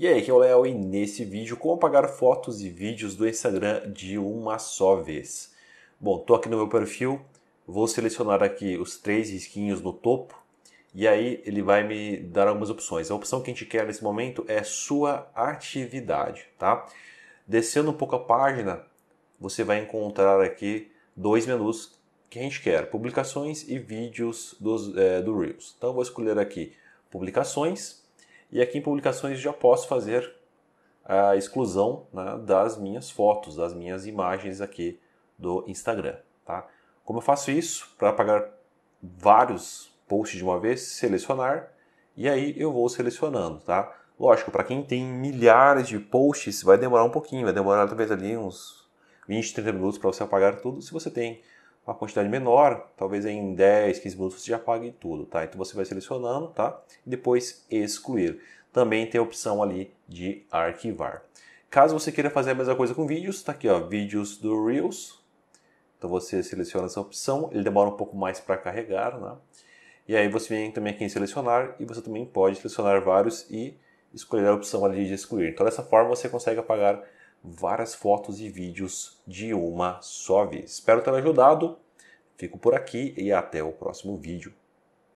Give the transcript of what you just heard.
E aí, que é o Léo e nesse vídeo como apagar fotos e vídeos do Instagram de uma só vez. Bom, tô aqui no meu perfil, vou selecionar aqui os três risquinhos no topo e aí ele vai me dar algumas opções. A opção que a gente quer nesse momento é sua atividade, tá? Descendo um pouco a página, você vai encontrar aqui dois menus que a gente quer, publicações e vídeos dos, é, do Reels. Então eu vou escolher aqui publicações, e aqui em publicações já posso fazer a exclusão né, das minhas fotos, das minhas imagens aqui do Instagram. Tá? Como eu faço isso? Para apagar vários posts de uma vez, selecionar e aí eu vou selecionando, tá? Lógico, para quem tem milhares de posts, vai demorar um pouquinho, vai demorar talvez ali uns 20, 30 minutos para você apagar tudo. Se você tem uma quantidade menor, talvez em 10, 15 minutos você já pague tudo, tá? Então você vai selecionando, tá? E depois excluir. Também tem a opção ali de arquivar. Caso você queira fazer a mesma coisa com vídeos, tá aqui, ó, vídeos do Reels. Então você seleciona essa opção, ele demora um pouco mais para carregar, né? E aí você vem também aqui em selecionar e você também pode selecionar vários e escolher a opção ali de excluir. Então dessa forma você consegue apagar várias fotos e vídeos de uma só vez. Espero ter ajudado. Fico por aqui e até o próximo vídeo.